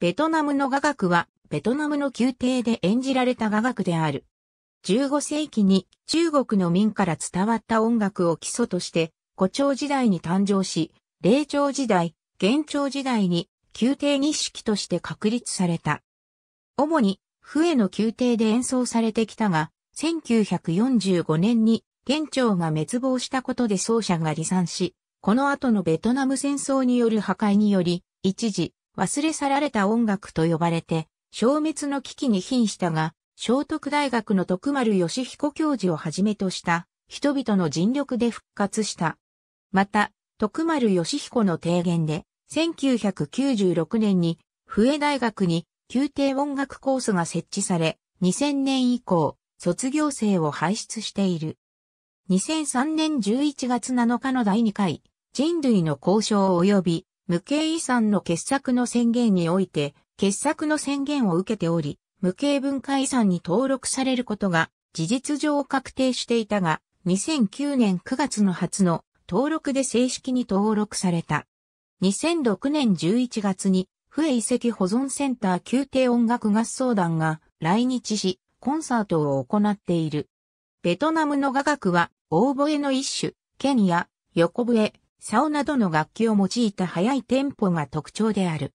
ベトナムの雅楽は、ベトナムの宮廷で演じられた雅楽である。15世紀に中国の民から伝わった音楽を基礎として、古朝時代に誕生し、霊朝時代、元朝時代に宮廷儀式として確立された。主に、笛の宮廷で演奏されてきたが、1945年に元朝が滅亡したことで奏者が離散し、この後のベトナム戦争による破壊により、一時、忘れ去られた音楽と呼ばれて、消滅の危機に瀕したが、聖徳大学の徳丸義彦教授をはじめとした人々の尽力で復活した。また、徳丸義彦の提言で、1996年に、笛大学に宮廷音楽コースが設置され、2000年以降、卒業生を輩出している。2003年11月7日の第2回、人類の交渉及び無形遺産の傑作の宣言において、傑作の宣言を受けており、無形文化遺産に登録されることが事実上確定していたが、2009年9月の初の登録で正式に登録された。2006年11月に、笛遺跡保存センター宮廷音楽合奏団が来日し、コンサートを行っている。ベトナムの雅楽は、オーボエの一種、ケニア、横笛、竿などの楽器を用いた速いテンポが特徴である。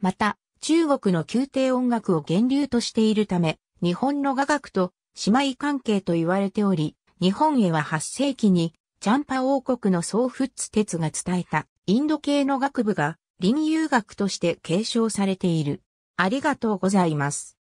また、中国の宮廷音楽を源流としているため、日本の雅楽と姉妹関係と言われており、日本へは8世紀に、チャンパ王国の総仏フッツ鉄が伝えたインド系の学部が林遊学として継承されている。ありがとうございます。